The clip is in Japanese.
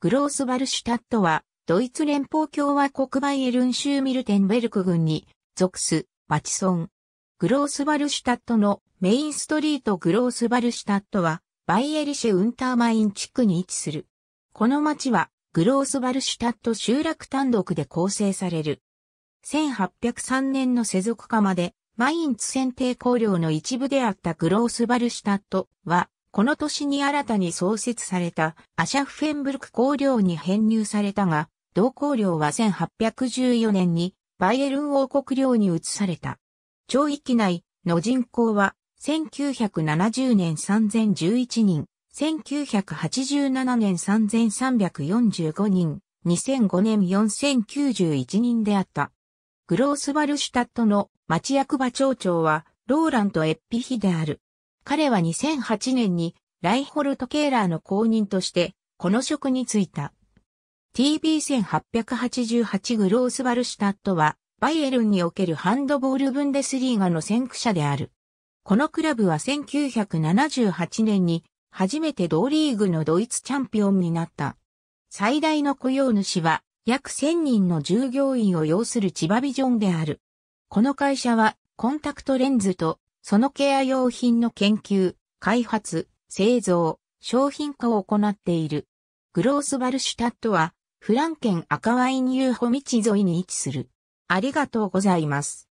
グロースバルシュタットは、ドイツ連邦共和国バイエルン州ミルテンベルク郡に属す町村。グロースバルシュタットのメインストリートグロースバルシュタットは、バイエルシェウンターマイン地区に位置する。この町は、グロースバルシュタット集落単独で構成される。1803年の世俗化まで、マインツ選定公領の一部であったグロースバルシュタットは、この年に新たに創設されたアシャフフェンブルク公領に編入されたが、同公領は1814年にバイエルン王国領に移された。町域内の人口は1970年3011人、1987年3345人、2005年4091人であった。グロースバルシュタットの町役場町長はローランとエッピヒである。彼は2008年にライホルト・ケーラーの後任として、この職に就いた。TB1888 グロースバルシュタットは、バイエルンにおけるハンドボールブンデスリーガの先駆者である。このクラブは1978年に初めて同リーグのドイツチャンピオンになった。最大の雇用主は約1000人の従業員を要する千葉ビジョンである。この会社はコンタクトレンズとそのケア用品の研究、開発、製造、商品化を行っている。グロースバルシュタットは、フランケン赤ワイン遊歩道沿いに位置する。ありがとうございます。